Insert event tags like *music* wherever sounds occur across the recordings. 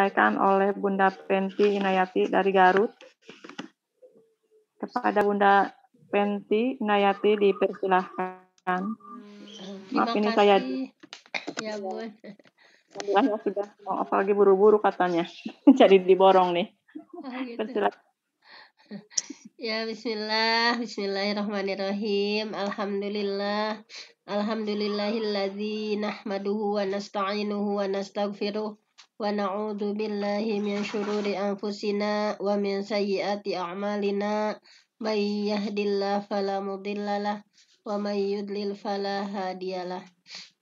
disampaikan oleh Bunda Penti Inayati dari Garut. Kepada Bunda Penti Inayati dipersilahkan. Maaf ini saya Ya, Bu. Alhamdulillah ya, sudah mau lagi buru-buru katanya. *laughs* Jadi diborong nih. Oh, gitu. Ya bismillah, bismillahirrahmanirrahim. Alhamdulillah. Alhamdulillahilladzi nahmaduhu wa nasta'inuhu wa nastaghfiruh ونعوذ بالله من شرور أنفسنا ومن سيئات أعمالنا من يهد الله فلا مضل له ومن يضلل فلا هادي له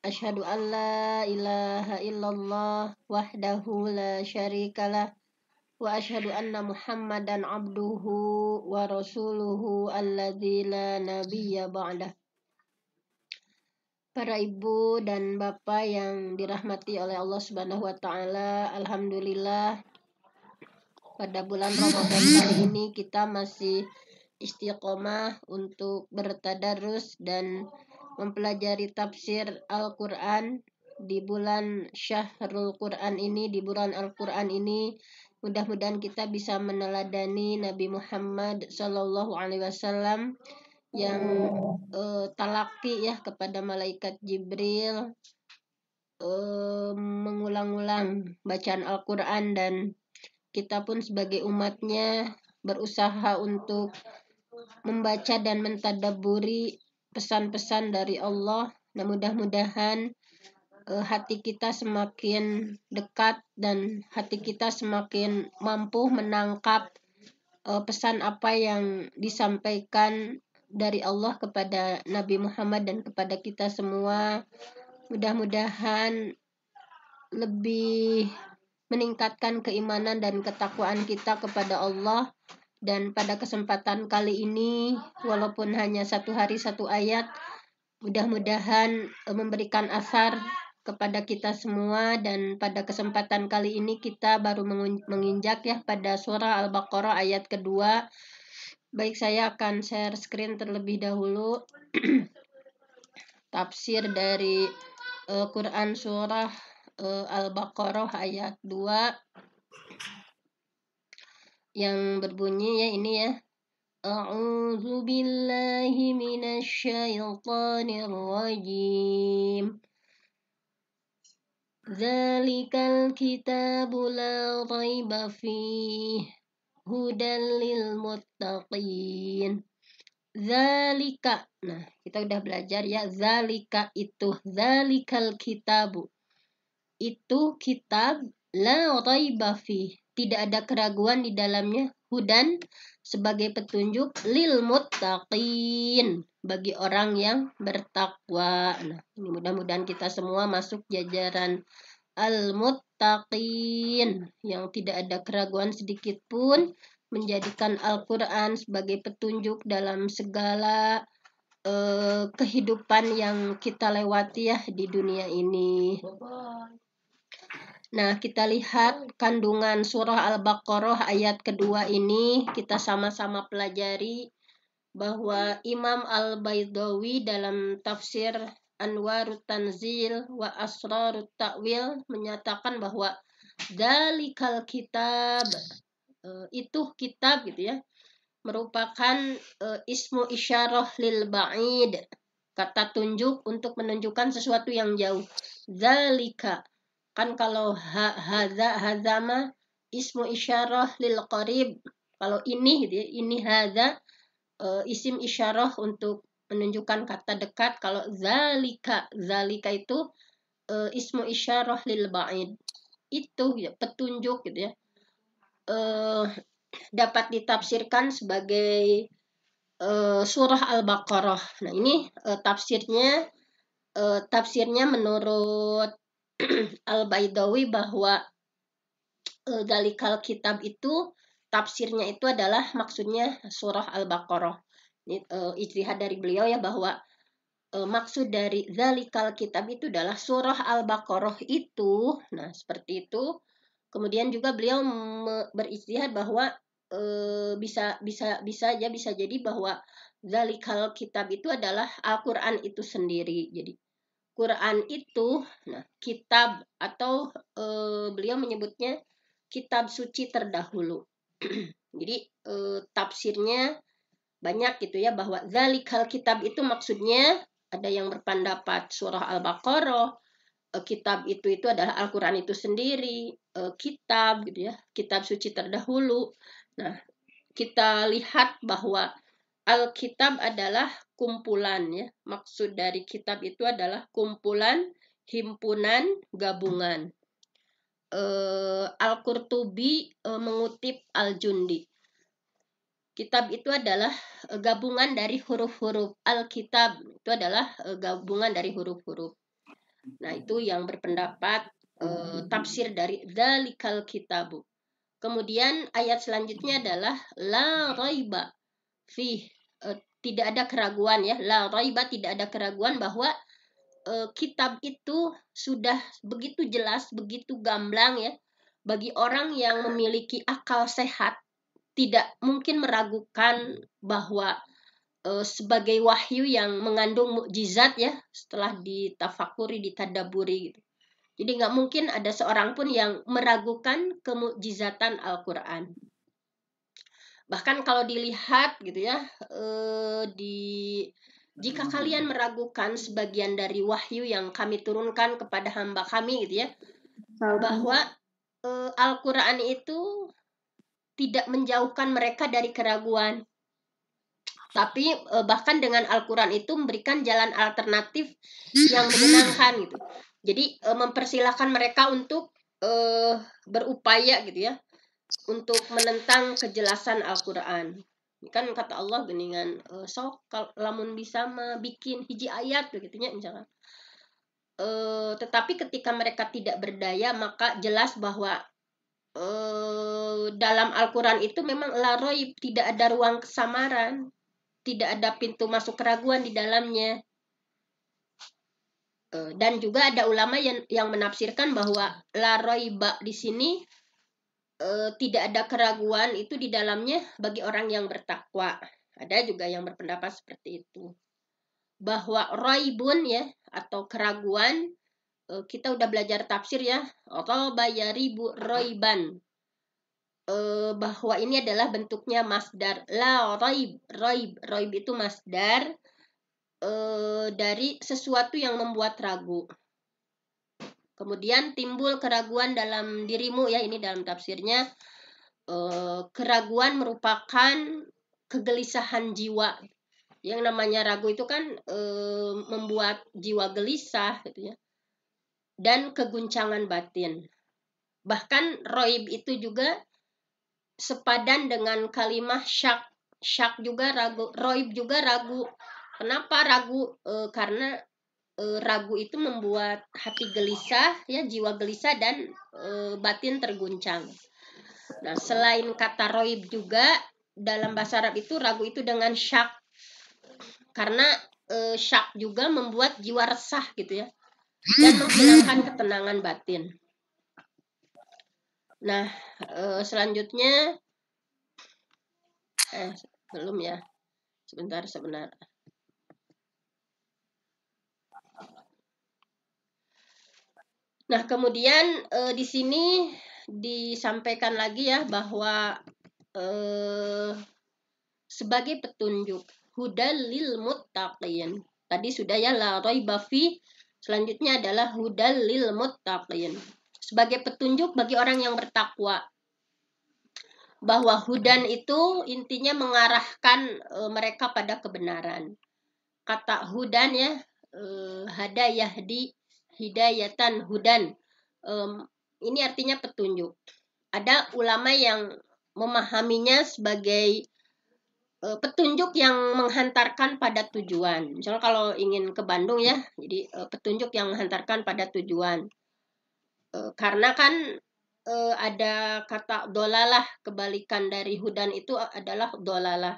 أشهد أن لا إله إلا الله وحده لا شريك له وأشهد أن محمدا عبده ورسوله الذي لا نبي بعده Para ibu dan bapak yang dirahmati oleh Allah Subhanahu wa taala, alhamdulillah pada bulan Ramadan kali ini kita masih istiqomah untuk bertadarus dan mempelajari tafsir Al-Qur'an di bulan Syahrul Quran ini, di bulan Al-Qur'an ini mudah-mudahan kita bisa meneladani Nabi Muhammad sallallahu alaihi wasallam yang uh, oh. eh, talaki ya kepada malaikat Jibril uh, mengulang-ulang bacaan Al-Qur'an dan kita pun sebagai umatnya berusaha untuk membaca dan mentadaburi pesan-pesan dari Allah dan mudah-mudahan uh, hati kita semakin dekat dan hati kita semakin mampu menangkap pesan apa yang disampaikan dari Allah kepada Nabi Muhammad dan kepada kita semua. Mudah-mudahan lebih meningkatkan keimanan dan ketakwaan kita kepada Allah dan pada kesempatan kali ini walaupun hanya satu hari satu ayat mudah-mudahan eh, memberikan asar kepada kita semua dan pada kesempatan kali ini kita baru menginjak ya pada surah Al-Baqarah ayat kedua Baik, saya akan share screen terlebih dahulu. *clears throat* Tafsir dari uh, Quran surah uh, Al-Baqarah ayat 2 yang berbunyi ya ini ya. A'udzu billahi minasyaitonir rajim. Zalikal kitabu la raiba fihi hudan lil muttaqin zalika nah kita udah belajar ya zalika itu zalikal kitabu itu kitab la raiba fi tidak ada keraguan di dalamnya hudan sebagai petunjuk lil muttaqin bagi orang yang bertakwa. Nah, ini mudah-mudahan kita semua masuk jajaran al-muttaqin yang tidak ada keraguan sedikit pun menjadikan Al-Qur'an sebagai petunjuk dalam segala eh, kehidupan yang kita lewati ya di dunia ini. Nah, kita lihat kandungan surah Al-Baqarah ayat kedua ini kita sama-sama pelajari bahwa Imam Al-Baidawi dalam tafsir Anwarut Tanzil wa Asrarut Ta'wil menyatakan bahwa dalikal kitab eh, itu kitab gitu ya merupakan eh, ismu isyarah lil ba'id kata tunjuk untuk menunjukkan sesuatu yang jauh dalika kan kalau ha hazama ismu isyarah lil qarib kalau ini gitu ya, ini haza eh, isim isyarah untuk menunjukkan kata dekat kalau zalika zalika itu e, ismu isyarah lil ba'id itu ya, petunjuk gitu ya e, dapat ditafsirkan sebagai e, surah al-baqarah nah ini e, tafsirnya e, tafsirnya menurut *clears throat* al-baidawi bahwa e, dalikal kitab itu tafsirnya itu adalah maksudnya surah al-baqarah uh, ijtihad dari beliau ya bahwa uh, maksud dari zalikal kitab itu adalah surah al-baqarah itu nah seperti itu kemudian juga beliau berijtihad bahwa uh, bisa bisa bisa aja bisa jadi bahwa zalikal kitab itu adalah Al-Qur'an itu sendiri jadi Quran itu nah kitab atau e, beliau menyebutnya kitab suci terdahulu. *clears throat* Jadi e, tafsirnya banyak gitu ya bahwa zalikal kitab itu maksudnya ada yang berpendapat surah Al-Baqarah eh, kitab itu itu adalah Al-Qur'an itu sendiri, eh, kitab gitu ya, kitab suci terdahulu. Nah, kita lihat bahwa Alkitab adalah kumpulan ya. Maksud dari kitab itu adalah kumpulan, himpunan, gabungan. Eh, Al-Qurtubi mengutip Al-Jundi Kitab itu adalah e, gabungan dari huruf-huruf. Alkitab itu adalah e, gabungan dari huruf-huruf. Nah, itu yang berpendapat eh, tafsir dari dalikal kitabu. Kemudian ayat selanjutnya adalah la raiba fi eh, tidak ada keraguan ya. La raiba tidak ada keraguan bahwa eh, kitab itu sudah begitu jelas, begitu gamblang ya bagi orang yang memiliki akal sehat tidak mungkin meragukan hmm. bahwa e, sebagai wahyu yang mengandung mukjizat ya setelah ditafakuri ditadaburi gitu. Jadi nggak mungkin ada seorang pun yang meragukan kemukjizatan Al-Qur'an. Bahkan kalau dilihat gitu ya e, di jika hmm. kalian meragukan sebagian dari wahyu yang kami turunkan kepada hamba kami gitu ya bahwa eh, Al-Qur'an itu tidak menjauhkan mereka dari keraguan. Tapi e, bahkan dengan Al-Qur'an itu memberikan jalan alternatif yang menyenangkan gitu. Jadi e, mempersilahkan mereka untuk uh, berupaya gitu ya untuk menentang kejelasan Al-Qur'an. Kan kata Allah geningan so sok lamun bisa mah bikin hiji ayat ya misalkan. Uh, tetapi ketika mereka tidak berdaya maka jelas bahwa uh, dalam Al-Quran itu memang laroi tidak ada ruang kesamaran, tidak ada pintu masuk keraguan di dalamnya. Uh, dan juga ada ulama yang, yang menafsirkan bahwa laroi bak di sini uh, tidak ada keraguan itu di dalamnya bagi orang yang bertakwa. Ada juga yang berpendapat seperti itu. Bahwa roibun ya atau keraguan Eh, kita udah belajar tafsir ya. bayari bu roiban. Eh, bahwa ini adalah bentuknya masdar. La roib. Roib. Roib itu masdar eh, dari sesuatu yang membuat ragu. Kemudian timbul keraguan dalam dirimu ya. Ini dalam tafsirnya. keraguan merupakan kegelisahan jiwa. Yang namanya ragu itu kan e, membuat jiwa gelisah gitu ya dan keguncangan batin. Bahkan roib itu juga sepadan dengan kalimah syak. Syak juga ragu, roib juga ragu. Kenapa ragu? E, karena e, ragu itu membuat hati gelisah, ya jiwa gelisah dan e, batin terguncang. Nah, selain kata roib juga dalam bahasa Arab itu ragu itu dengan syak. Karena e, syak juga membuat jiwa resah gitu ya dan hmm, menghilangkan gitu. ketenangan batin. Nah, eh, selanjutnya eh belum ya. Sebentar, sebentar. Nah, kemudian eh, di sini disampaikan lagi ya bahwa eh, sebagai petunjuk hudalil muttaqin. Tadi sudah ya la raiba fi Selanjutnya adalah hudal lil muttaqin. Sebagai petunjuk bagi orang yang bertakwa. Bahwa hudan itu intinya mengarahkan e, mereka pada kebenaran. Kata hudan ya, e, hada yahdi hidayatan hudan. E, ini artinya petunjuk. Ada ulama yang memahaminya sebagai uh, petunjuk yang menghantarkan pada tujuan. Misalnya kalau ingin ke Bandung ya, jadi uh, petunjuk yang menghantarkan pada tujuan. Uh, karena kan uh, ada kata dolalah kebalikan dari hudan itu adalah dolalah.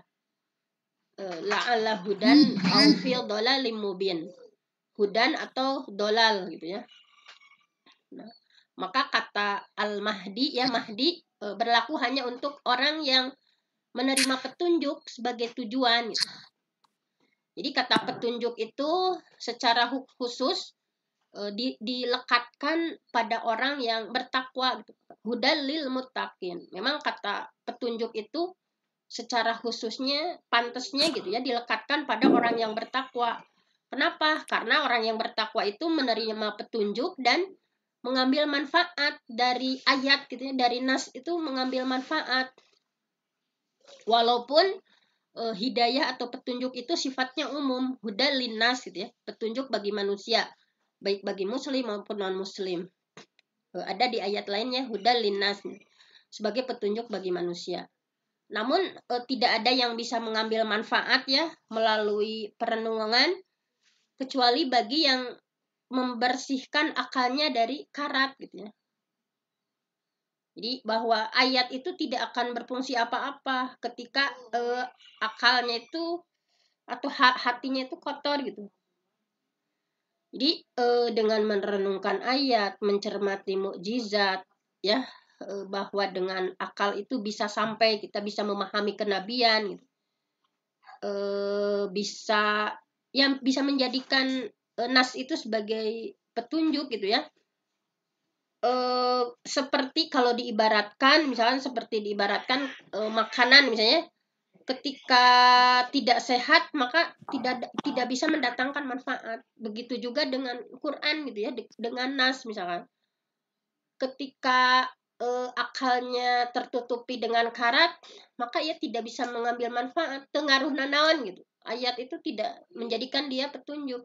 la La'ala hudan aufil dolal limubin. Hudan atau dolal gitu ya. Nah, maka kata al-mahdi ya mahdi berlaku hanya untuk orang yang menerima petunjuk sebagai tujuan. Gitu. Jadi kata petunjuk itu secara khusus e, di, dilekatkan pada orang yang bertakwa. Gitu. Hudalil mutakin. Memang kata petunjuk itu secara khususnya, pantasnya gitu ya, dilekatkan pada orang yang bertakwa. Kenapa? Karena orang yang bertakwa itu menerima petunjuk dan mengambil manfaat dari ayat gitu ya, dari nas itu mengambil manfaat Walaupun uh, hidayah atau petunjuk itu sifatnya umum, huda linas gitu ya, petunjuk bagi manusia, baik bagi muslim maupun non muslim. Uh, eh, ada di ayat lainnya huda linas sebagai petunjuk bagi manusia. Namun uh, tidak ada yang bisa mengambil manfaat ya melalui perenungan kecuali bagi yang membersihkan akalnya dari karat gitu ya. Jadi bahwa ayat itu tidak akan berfungsi apa-apa ketika eh, akalnya itu atau hatinya itu kotor gitu. Jadi eh, dengan merenungkan ayat, mencermati mukjizat, ya eh, bahwa dengan akal itu bisa sampai kita bisa memahami kenabian, gitu. eh, bisa yang bisa menjadikan eh, nas itu sebagai petunjuk gitu ya Eh, seperti kalau diibaratkan misalkan seperti diibaratkan eh, makanan misalnya ketika tidak sehat maka tidak tidak bisa mendatangkan manfaat begitu juga dengan Quran gitu ya dengan nas misalkan ketika eh, akalnya tertutupi dengan karat maka ia tidak bisa mengambil manfaat pengaruh nanawan gitu ayat itu tidak menjadikan dia petunjuk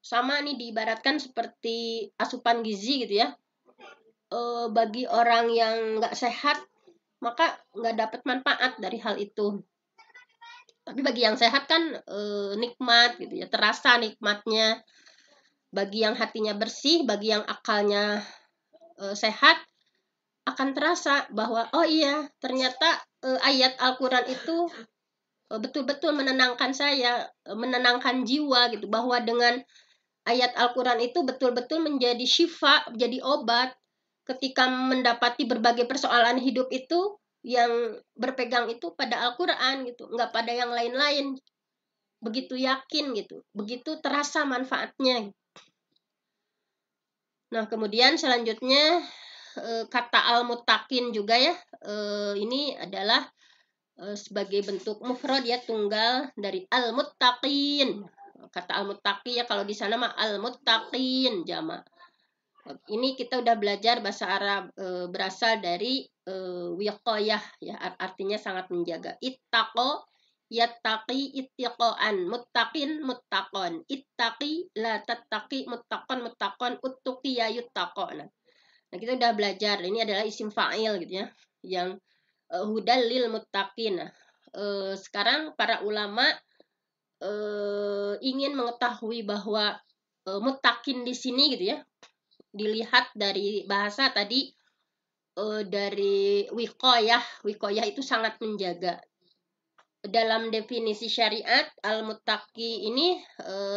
sama nih diibaratkan seperti asupan gizi gitu ya e, bagi orang yang nggak sehat maka nggak dapat manfaat dari hal itu tapi bagi yang sehat kan e, nikmat gitu ya terasa nikmatnya bagi yang hatinya bersih bagi yang akalnya e, sehat akan terasa bahwa oh iya ternyata e, ayat Al-Quran itu betul-betul menenangkan saya, menenangkan jiwa gitu bahwa dengan ayat Al-Quran itu betul-betul menjadi syifa, jadi obat ketika mendapati berbagai persoalan hidup itu yang berpegang itu pada Al-Quran gitu, nggak pada yang lain-lain. Begitu yakin gitu, begitu terasa manfaatnya. Nah kemudian selanjutnya eh, kata al-mutakin juga ya, eh, ini adalah eh, sebagai bentuk mufrad ya tunggal dari al-muttaqin kata al muttaqi ya kalau di sana mah al muttaqin jama ini kita udah belajar bahasa Arab e, berasal dari e, wiqayah ya artinya sangat menjaga ittaqo yattaqi ittiqoan muttaqin muttaqon ittaqi la tattaqi muttaqon muttaqon ya yuttaqo nah. nah kita udah belajar ini adalah isim fa'il gitu ya yang e, hudal lil muttaqin nah, e, sekarang para ulama' uh, ingin mengetahui bahwa uh, mutakin di sini gitu ya dilihat dari bahasa tadi uh, dari wikoyah wikoyah itu sangat menjaga dalam definisi syariat al mutaki ini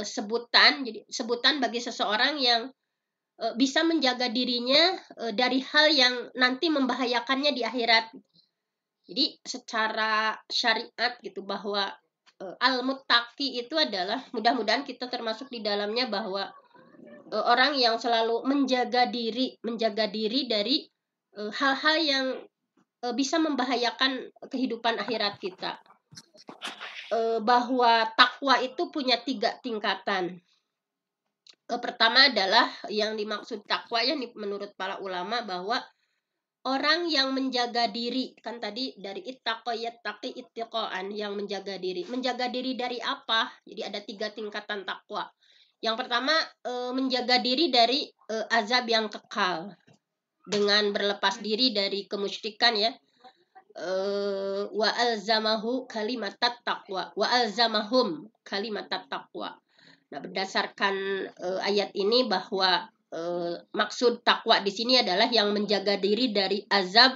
sebutan jadi sebutan bagi seseorang yang bisa menjaga dirinya dari hal yang nanti membahayakannya di akhirat jadi secara syariat gitu bahwa uh, al-muttaqi itu adalah mudah-mudahan kita termasuk di dalamnya bahwa uh, orang yang selalu menjaga diri, menjaga diri dari eh, hal-hal uh, yang uh, bisa membahayakan kehidupan akhirat kita. Uh, bahwa takwa itu punya tiga tingkatan. Uh, pertama adalah yang dimaksud takwa ya menurut para ulama bahwa orang yang menjaga diri kan tadi dari ittaqo taki itiqoan yang menjaga diri menjaga diri dari apa jadi ada tiga tingkatan takwa yang pertama eh, menjaga diri dari eh, azab yang kekal dengan berlepas diri dari kemusyrikan ya eh, wa alzamahu kalimat takwa. wa alzamahum kalimat takwa. nah berdasarkan ayat ini bahwa Eh, maksud takwa di sini adalah yang menjaga diri dari azab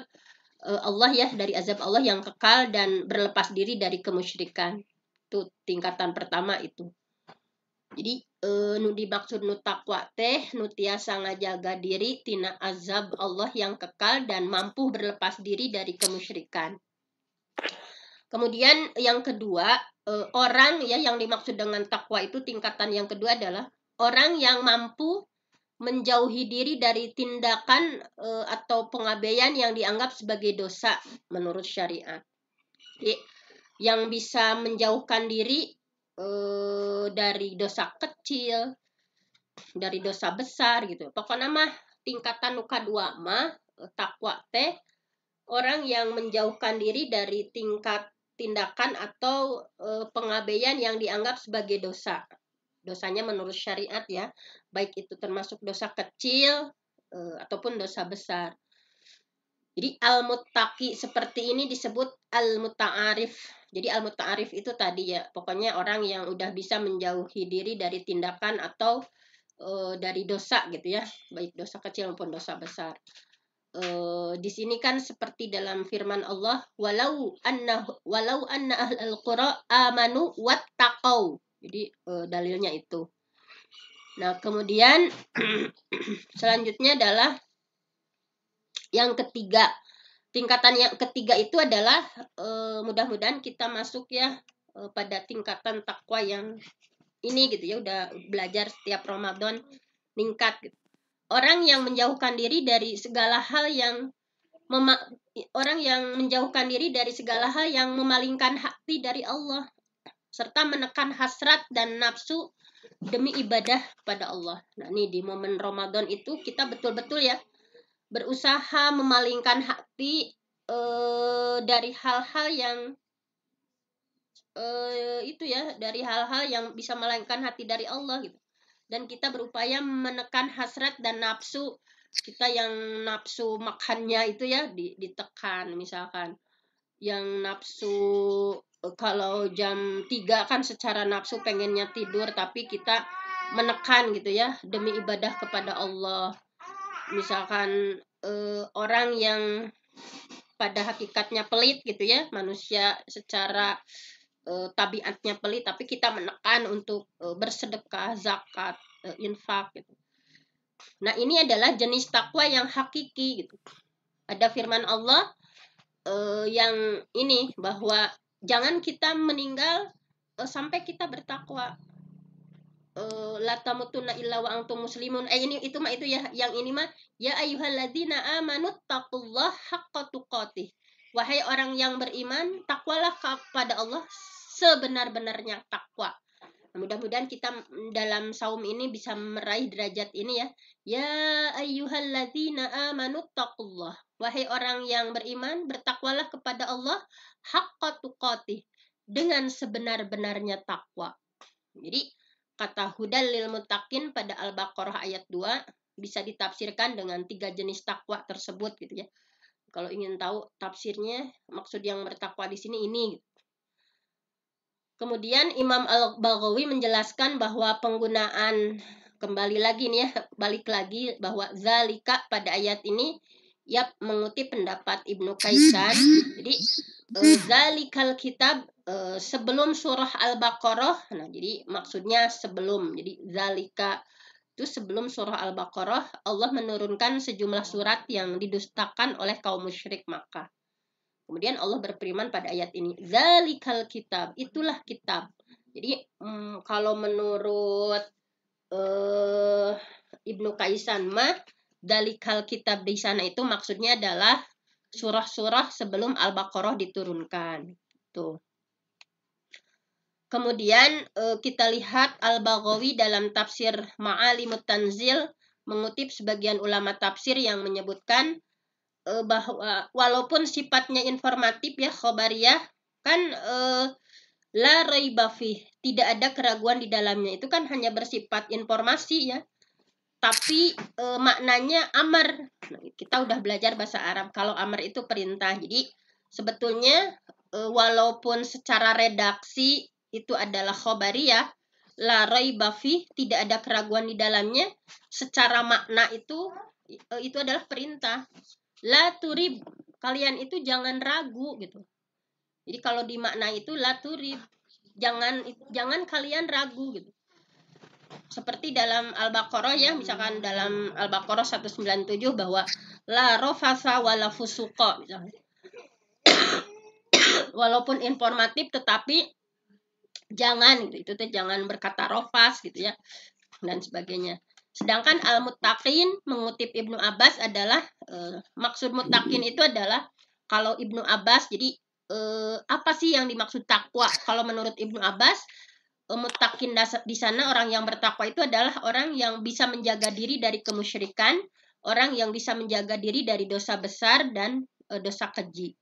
uh, Allah ya, dari azab Allah yang kekal dan berlepas diri dari kemusyrikan. Itu tingkatan pertama itu. Jadi uh, nu dimaksud nu takwa teh nu tiasa ngajaga diri tina azab Allah yang kekal dan mampu berlepas diri dari kemusyrikan. Kemudian yang kedua, orang ya yang dimaksud dengan takwa itu tingkatan yang kedua adalah orang yang mampu menjauhi diri dari tindakan eh, atau pengabaian yang dianggap sebagai dosa menurut syariat. Jadi, yang bisa menjauhkan diri eh, dari dosa kecil, dari dosa besar gitu. Pokoknya mah tingkatan luka dua mah eh, takwa teh orang yang menjauhkan diri dari tingkat tindakan atau e, pengabaian yang dianggap sebagai dosa dosanya menurut syariat ya baik itu termasuk dosa kecil e, ataupun dosa besar jadi al mutaki seperti ini disebut al mutaarif jadi al mutaarif itu tadi ya pokoknya orang yang udah bisa menjauhi diri dari tindakan atau e, dari dosa gitu ya baik dosa kecil maupun dosa besar e, di sini kan seperti dalam firman Allah walau anna walau anna ahlul qura amanu wattaqau jadi e, dalilnya itu. Nah, kemudian *clears throat* selanjutnya adalah yang ketiga. Tingkatan yang ketiga itu adalah e, mudah-mudahan kita masuk ya e, pada tingkatan takwa yang ini gitu ya udah belajar setiap Ramadan meningkat gitu. Orang yang menjauhkan diri dari segala hal yang mema orang yang menjauhkan diri dari segala hal yang memalingkan hati dari Allah serta menekan hasrat dan nafsu demi ibadah kepada Allah. Nah, ini di momen Ramadan itu kita betul-betul ya berusaha memalingkan hati eh, dari hal-hal yang eh, itu ya, dari hal-hal yang bisa melainkan hati dari Allah gitu. Dan kita berupaya menekan hasrat dan nafsu kita yang nafsu makannya itu ya ditekan misalkan yang nafsu eh, kalau jam 3 kan secara nafsu pengennya tidur tapi kita menekan gitu ya demi ibadah kepada Allah. Misalkan eh, orang yang pada hakikatnya pelit gitu ya, manusia secara eh, tabiatnya pelit tapi kita menekan untuk eh, bersedekah, zakat, eh, infak gitu. Nah, ini adalah jenis takwa yang hakiki gitu. Ada firman Allah uh, yang ini bahwa jangan kita meninggal uh, sampai kita bertakwa eh, la tamutunna illa wa antum muslimun. Eh ini itu mah itu ya yang ini mah ya ayyuhalladzina amanu taqullaha haqqa tuqatih. Wahai orang yang beriman, takwalah kepada Allah sebenar-benarnya takwa. Mudah-mudahan kita dalam saum ini bisa meraih derajat ini ya. Ya ayyuhalladzina amanu taqullah. Wahai orang yang beriman, bertakwalah kepada Allah haqqa tuqatih dengan sebenar-benarnya takwa. Jadi kata hudal lil mutakin pada Al-Baqarah ayat 2 bisa ditafsirkan dengan tiga jenis takwa tersebut gitu ya. Kalau ingin tahu tafsirnya, maksud yang bertakwa di sini ini. Gitu. Kemudian Imam Al-Baghawi menjelaskan bahwa penggunaan kembali lagi nih ya, balik lagi bahwa zalika pada ayat ini Yap mengutip pendapat Ibnu Kaisan. Hmm. Jadi eh, zalikal kitab eh, sebelum surah Al-Baqarah. Nah, jadi maksudnya sebelum. Jadi zalika itu sebelum surah Al-Baqarah Allah menurunkan sejumlah surat yang didustakan oleh kaum musyrik maka Kemudian Allah berfirman pada ayat ini, "Zalikal kitab." Itulah kitab. Jadi mm, kalau menurut uh, Ibnu Kaisan mah dalikal kitab di sana itu maksudnya adalah surah-surah sebelum Al-Baqarah diturunkan. Tuh. Kemudian eh, kita lihat Al-Baghawi dalam tafsir Ma'alimut Tanzil mengutip sebagian ulama tafsir yang menyebutkan eh, bahwa walaupun sifatnya informatif ya khobariyah kan eh, la raibafih tidak ada keraguan di dalamnya itu kan hanya bersifat informasi ya tapi e, maknanya amar. Nah, kita udah belajar bahasa Arab kalau amar itu perintah. Jadi sebetulnya e, walaupun secara redaksi itu adalah khobariyah, la bafi tidak ada keraguan di dalamnya, secara makna itu e, itu adalah perintah. La turib kalian itu jangan ragu gitu. Jadi kalau di makna itu la turib jangan jangan kalian ragu gitu seperti dalam Al-Baqarah ya misalkan dalam Al-Baqarah 197 bahwa la rofasa wala fusuqa misalnya. *coughs* Walaupun informatif tetapi jangan gitu itu tuh jangan berkata rofas gitu ya dan sebagainya. Sedangkan al-muttaqin mengutip Ibnu Abbas adalah e, maksud muttaqin itu adalah kalau Ibnu Abbas jadi e, apa sih yang dimaksud takwa? Kalau menurut Ibnu Abbas mutakin di sana orang yang bertakwa itu adalah orang yang bisa menjaga diri dari kemusyrikan, orang yang bisa menjaga diri dari dosa besar dan eh, dosa keji.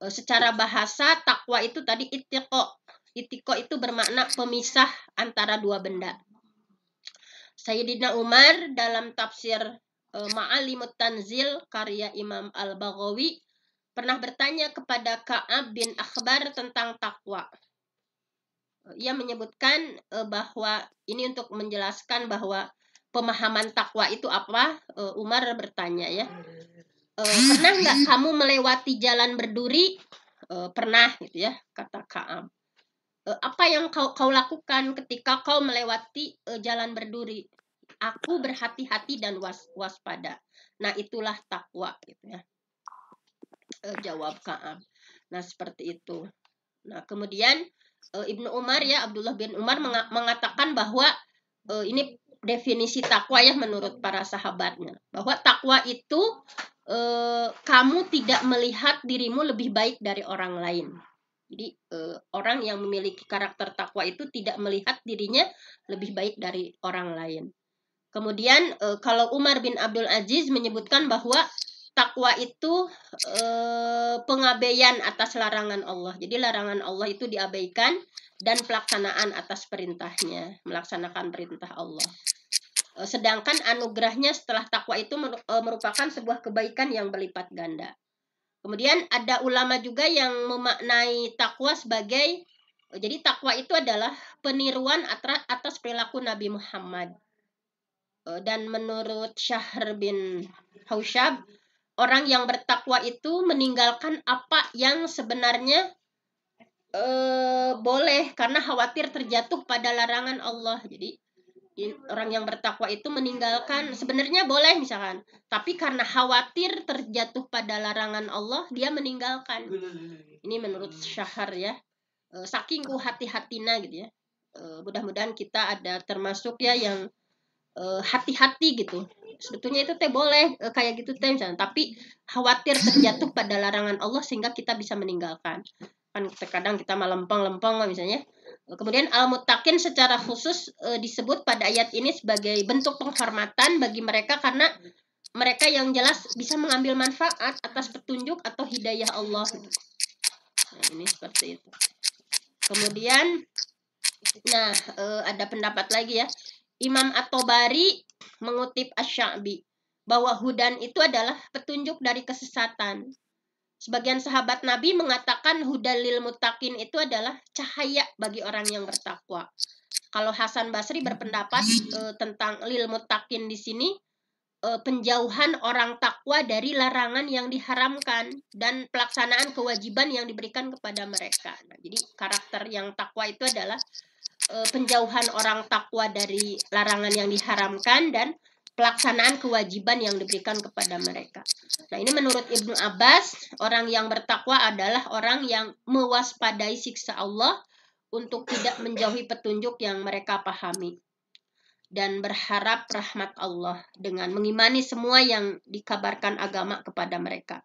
Eh, secara bahasa takwa itu tadi itiko. Itiko itu bermakna pemisah antara dua benda. Sayyidina Umar dalam tafsir e, Ma'alimut Tanzil karya Imam Al-Baghawi pernah bertanya kepada Ka'ab bin Akhbar tentang takwa ia menyebutkan eh, bahwa ini untuk menjelaskan bahwa pemahaman takwa itu apa? Eh, Umar bertanya ya. Eh, pernah nggak *laughs* kamu melewati jalan berduri? pernah gitu ya, kata Kaam. apa yang kau kau lakukan ketika kau melewati jalan berduri? Aku berhati-hati dan was waspada. Nah, itulah takwa gitu ya. jawab Kaam. Nah, seperti itu. Nah, kemudian uh, Ibnu Umar ya Abdullah bin Umar mengatakan bahwa uh, ini definisi takwa ya menurut para sahabatnya bahwa takwa itu uh, kamu tidak melihat dirimu lebih baik dari orang lain jadi uh, orang yang memiliki karakter takwa itu tidak melihat dirinya lebih baik dari orang lain kemudian uh, kalau Umar bin Abdul Aziz menyebutkan bahwa takwa itu e, eh, pengabaian atas larangan Allah. Jadi larangan Allah itu diabaikan dan pelaksanaan atas perintahnya, melaksanakan perintah Allah. E, sedangkan anugerahnya setelah takwa itu eh, merupakan sebuah kebaikan yang berlipat ganda. Kemudian ada ulama juga yang memaknai takwa sebagai jadi takwa itu adalah peniruan atas perilaku Nabi Muhammad. Dan menurut Syahr bin Hausyab, orang yang bertakwa itu meninggalkan apa yang sebenarnya e, boleh karena khawatir terjatuh pada larangan Allah. Jadi orang yang bertakwa itu meninggalkan sebenarnya boleh misalkan, tapi karena khawatir terjatuh pada larangan Allah, dia meninggalkan. Ini menurut Syahar ya. E, saking ku hati-hatina gitu ya. Eh, mudah-mudahan kita ada termasuk ya yang Eh, hati-hati gitu sebetulnya itu teh boleh eh, kayak gitu teh misalnya tapi khawatir terjatuh pada larangan Allah sehingga kita bisa meninggalkan kan terkadang kita malam lempeng-lempeng misalnya eh, kemudian al mutakin secara khusus uh, disebut pada ayat ini sebagai bentuk penghormatan bagi mereka karena mereka yang jelas bisa mengambil manfaat atas petunjuk atau hidayah Allah nah ini seperti itu kemudian nah uh, ada pendapat lagi ya Imam At-Tobari mengutip Asy-Sya'bi bahwa hudan itu adalah petunjuk dari kesesatan. Sebagian sahabat Nabi mengatakan hudan lil mutakin itu adalah cahaya bagi orang yang bertakwa. Kalau Hasan Basri berpendapat e, tentang lil mutakin di sini e, penjauhan orang takwa dari larangan yang diharamkan dan pelaksanaan kewajiban yang diberikan kepada mereka. Nah, jadi karakter yang takwa itu adalah Eh, penjauhan orang takwa dari larangan yang diharamkan dan pelaksanaan kewajiban yang diberikan kepada mereka. Nah, ini menurut Ibnu Abbas, orang yang bertakwa adalah orang yang mewaspadai siksa Allah untuk tidak menjauhi petunjuk yang mereka pahami dan berharap rahmat Allah dengan mengimani semua yang dikabarkan agama kepada mereka.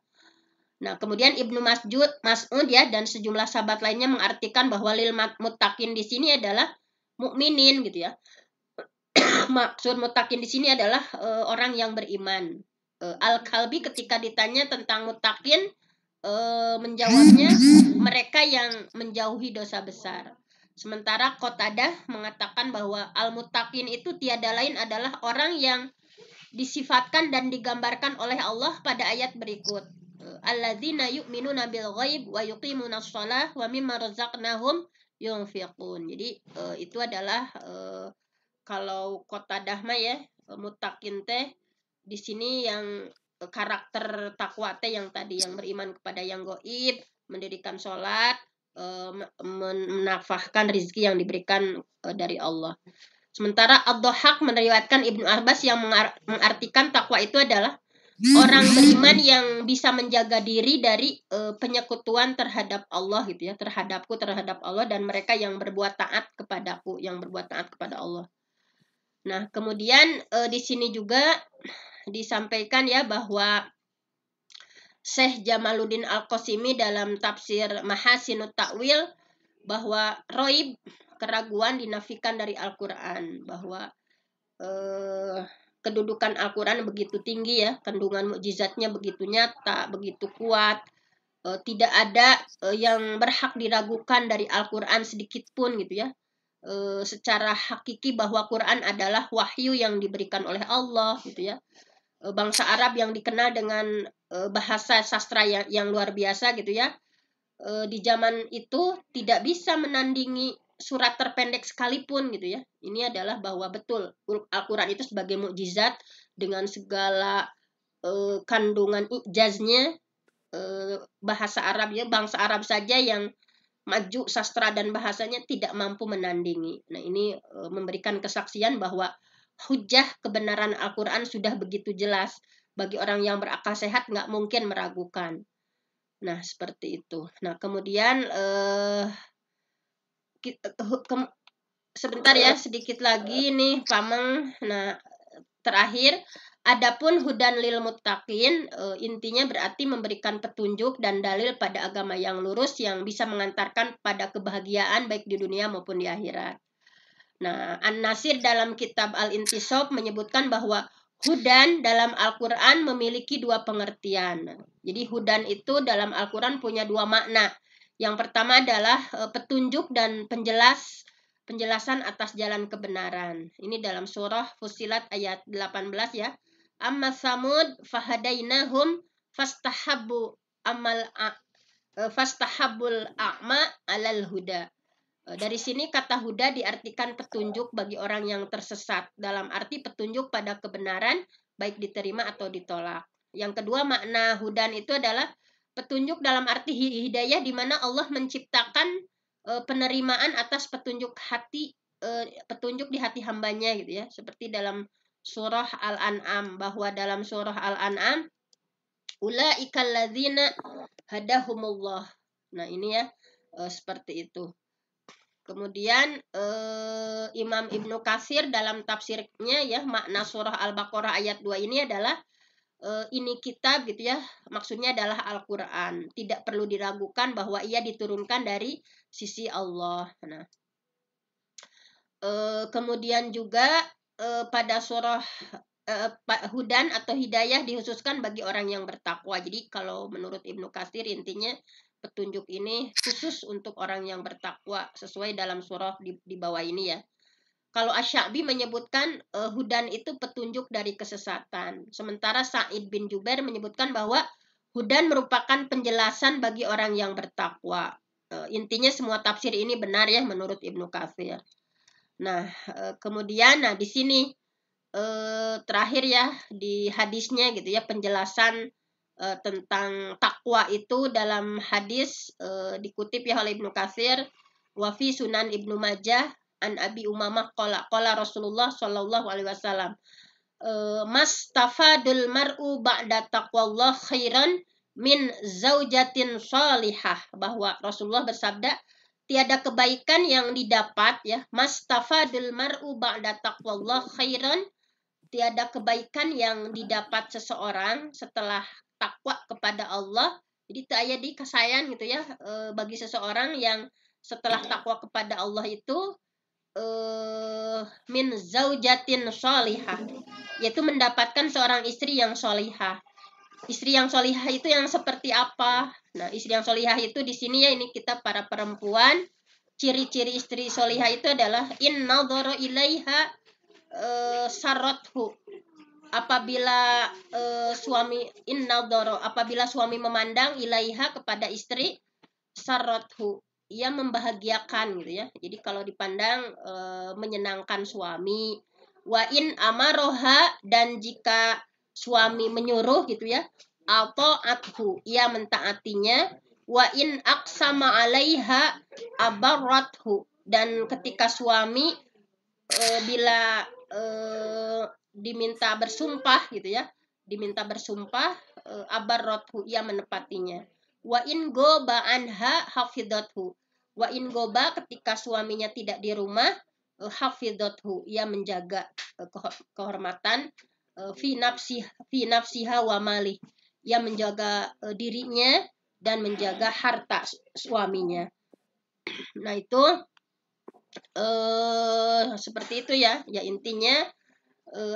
Nah, kemudian Ibnu masjud Mas'ud ya dan sejumlah sahabat lainnya mengartikan bahwa lil mutakin di sini adalah mukminin gitu ya. *clears throat* Maksud mutakin di sini adalah e, orang yang beriman. E, Al-Kalbi ketika ditanya tentang mutakin e, eh, menjawabnya mereka yang menjauhi dosa besar. Sementara Qatadah mengatakan bahwa al-mutakin itu tiada lain adalah orang yang disifatkan dan digambarkan oleh Allah pada ayat berikut alladzina yu'minuna bil ghaib wa yuqimuna shalah wa mimma razaqnahum yunfiqun. Jadi uh, itu adalah uh, kalau kota Dahma ya eh, mutakin teh di sini yang karakter takwa teh yang tadi yang beriman kepada yang goib, mendirikan sholat, uh, menafahkan rizki yang diberikan uh, dari Allah. Sementara Abdul Haq meriwayatkan Ibnu Abbas yang mengartikan takwa itu adalah orang beriman yang bisa menjaga diri dari uh, penyekutuan terhadap Allah gitu ya, terhadapku terhadap Allah dan mereka yang berbuat taat kepadaku, yang berbuat taat kepada Allah. Nah, kemudian uh, di sini juga disampaikan ya bahwa Syekh Jamaluddin al Qosimi dalam tafsir Mahasinut Ta'wil bahwa roib keraguan dinafikan dari Al-Qur'an bahwa eh kedudukan Al-Quran begitu tinggi ya, kandungan mukjizatnya begitu nyata, begitu kuat. E, tidak ada e, yang berhak diragukan dari Al-Quran sedikit pun gitu ya. E, secara hakiki bahwa Quran adalah wahyu yang diberikan oleh Allah gitu ya. E, bangsa Arab yang dikenal dengan e, bahasa sastra yang, yang luar biasa gitu ya. E, di zaman itu tidak bisa menandingi surat terpendek sekalipun gitu ya. Ini adalah bahwa betul Al-Qur'an itu sebagai mukjizat dengan segala e, kandungan ijaznya e, bahasa Arab ya, bangsa Arab saja yang maju sastra dan bahasanya tidak mampu menandingi. Nah, ini e, memberikan kesaksian bahwa hujah kebenaran Al-Qur'an sudah begitu jelas bagi orang yang berakal sehat nggak mungkin meragukan. Nah, seperti itu. Nah, kemudian eh Eh, sebentar ya sedikit lagi nih pameng nah terakhir adapun hudan lil mutakin eh, intinya berarti memberikan petunjuk dan dalil pada agama yang lurus yang bisa mengantarkan pada kebahagiaan baik di dunia maupun di akhirat nah An-Nasir dalam kitab Al-Intisab menyebutkan bahwa Hudan dalam Al-Quran memiliki dua pengertian. Jadi hudan itu dalam Al-Quran punya dua makna. Yang pertama adalah eh, petunjuk dan penjelas penjelasan atas jalan kebenaran. Ini dalam surah Fusilat ayat 18 ya. Amma samud fahadainahum fastahabu amal eh, Fastahabul a'ma alal huda. Eh, dari sini kata huda diartikan petunjuk bagi orang yang tersesat dalam arti petunjuk pada kebenaran baik diterima atau ditolak. Yang kedua makna hudan itu adalah petunjuk dalam arti hidayah di mana Allah menciptakan e, penerimaan atas petunjuk hati e, petunjuk di hati hambanya gitu ya seperti dalam surah Al-An'am bahwa dalam surah Al-An'am ulaikal ladzina hadahumullah. Nah, ini ya e, seperti itu. Kemudian e, Imam Ibnu Kasir dalam tafsirnya ya makna surah Al-Baqarah ayat 2 ini adalah Eh, ini kitab gitu ya, maksudnya adalah Al-Qur'an. Tidak perlu diragukan bahwa ia diturunkan dari sisi Allah. Nah. E, kemudian juga e, pada surah e, hudan atau hidayah dihususkan bagi orang yang bertakwa. Jadi kalau menurut Ibnu Katsir intinya petunjuk ini khusus untuk orang yang bertakwa sesuai dalam surah di, di bawah ini ya. Kalau Asyabi menyebutkan uh, hudan itu petunjuk dari kesesatan. Sementara Sa'id bin Jubair menyebutkan bahwa hudan merupakan penjelasan bagi orang yang bertakwa. Uh, intinya semua tafsir ini benar ya menurut Ibnu Katsir. Nah, uh, kemudian nah di sini uh, terakhir ya di hadisnya gitu ya penjelasan uh, tentang takwa itu dalam hadis uh, dikutip ya oleh Ibnu Katsir wafi Sunan Ibnu Majah an Abi Umamah kola kola Rasulullah Shallallahu Alaihi Wasallam eh, mas tafadul mar'u ba'da taqwallah khairan min zaujatin salihah bahwa Rasulullah bersabda tiada kebaikan yang didapat ya mas tafadul mar'u ba'da taqwallah khairan tiada kebaikan yang didapat seseorang setelah takwa kepada Allah jadi itu ayat di kesayan gitu ya eh, bagi seseorang yang setelah takwa kepada Allah itu uh, min zaujatin solihah yaitu mendapatkan seorang istri yang solihah istri yang solihah itu yang seperti apa nah istri yang solihah itu di sini ya ini kita para perempuan ciri-ciri istri solihah itu adalah in nadhara ilaiha e, eh, sarothu apabila e, suami in nadhara apabila suami memandang ilaiha kepada istri sarothu ia membahagiakan gitu ya. Jadi kalau dipandang e, menyenangkan suami wa in amaroha dan jika suami menyuruh gitu ya atau aku ia mentaatinya wa in aksama alaiha rothu dan ketika suami e, bila e, diminta bersumpah gitu ya diminta bersumpah e, rothu ia menepatinya Wa in goba anha hafidhathu. Wa in goba ketika suaminya tidak di rumah, hafidhathu. Ia menjaga e, kehormatan e, fi nafsi fi nafsiha wa malih. Ia menjaga e, dirinya dan menjaga harta suaminya. Nah, itu eh seperti itu ya. Ya intinya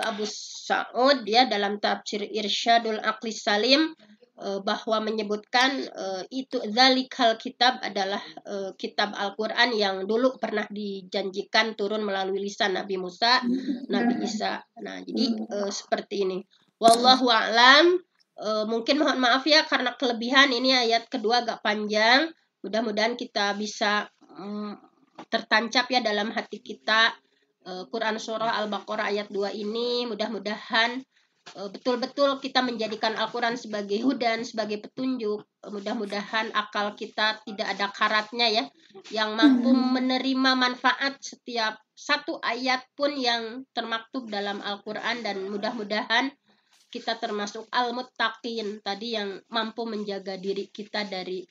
Abu Sa'ud ya dalam tafsir Irsyadul Aqli Salim Eh, bahwa menyebutkan uh, itu zalikal kitab adalah uh, kitab Al-Qur'an yang dulu pernah dijanjikan turun melalui lisan Nabi Musa, hmm. Nabi Isa. Nah, jadi uh, seperti ini. Wallahu a'lam. Uh, mungkin mohon maaf ya karena kelebihan ini ayat kedua agak panjang. Mudah-mudahan kita bisa um, tertancap ya dalam hati kita uh, Quran surah Al-Baqarah ayat 2 ini. Mudah-mudahan Eh, betul-betul kita menjadikan Al-Quran sebagai hudan, sebagai petunjuk. Eh, mudah-mudahan akal kita tidak ada karatnya ya, yang mampu hmm. menerima manfaat setiap satu ayat pun yang termaktub dalam Al-Quran dan mudah-mudahan kita termasuk al-muttaqin tadi yang mampu menjaga diri kita dari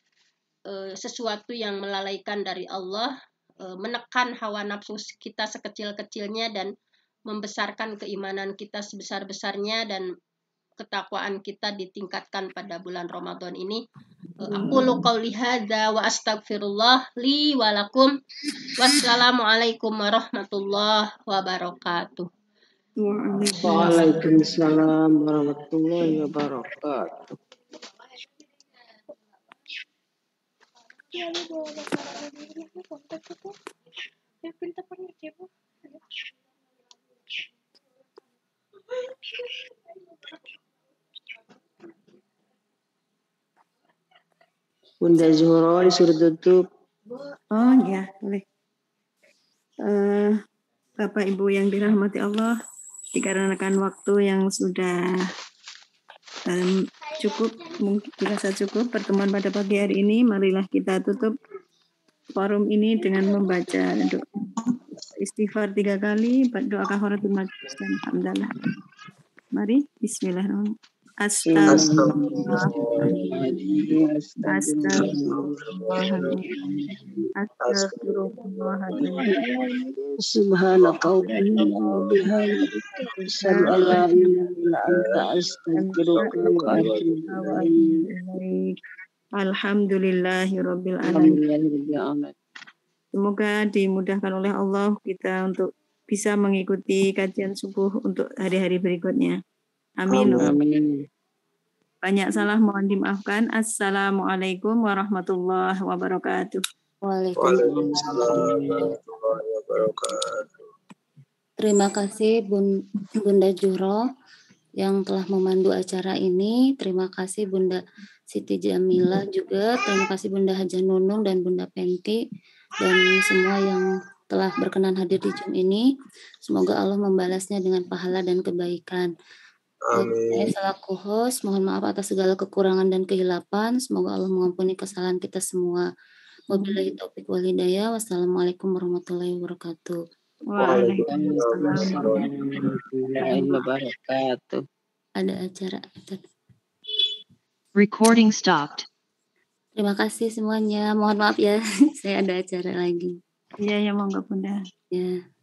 eh, sesuatu yang melalaikan dari Allah, menekan hawa nafsu kita sekecil-kecilnya dan membesarkan keimanan kita sebesar-besarnya dan ketakwaan kita ditingkatkan pada bulan Ramadan ini. Aku luka lihada wa astagfirullah li walakum. Wassalamualaikum warahmatullahi wabarakatuh. Waalaikumsalam warahmatullahi wabarakatuh. Ya, Bunda Zuhro disuruh tutup. Oh ya, boleh. Uh, Bapak Ibu yang dirahmati Allah, dikarenakan waktu yang sudah um, cukup, mungkin dirasa cukup pertemuan pada pagi hari ini, marilah kita tutup forum ini dengan membaca doa istighfar tiga kali, doa kaharatul majlis dan hamdalah. Mari, bismillahirrahmanirrahim. Astagfirullahaladzim. Astagfirullahaladzim. Astagfirullahaladzim. Astagfirullah. wa bihamdika Alhamdulillahi rabbil alamin. Semoga dimudahkan oleh Allah kita untuk bisa mengikuti kajian subuh untuk hari-hari berikutnya. Amin. Amin. Banyak salah mohon dimaafkan. Assalamualaikum warahmatullahi wabarakatuh. Waalaikumsalam wabarakatuh. Terima kasih Bunda Juro yang telah memandu acara ini. Terima kasih Bunda Siti Jamila juga. Terima kasih Bunda Haja Nunung dan Bunda Penti dan semua yang telah berkenan hadir di Zoom ini. Semoga Allah membalasnya dengan pahala dan kebaikan. Amin. Saya selaku host, mohon maaf atas segala kekurangan dan kehilapan. Semoga Allah mengampuni kesalahan kita semua. Wabillahi taufiq wal hidayah. Wassalamualaikum warahmatullahi wabarakatuh. Waalaikumsalam warahmatullahi wabarakatuh. Ada acara. Recording stopped. Terima kasih semuanya. Mohon maaf ya, *laughs* saya ada acara lagi. Iya, ya, ya monggo Bunda. Ya.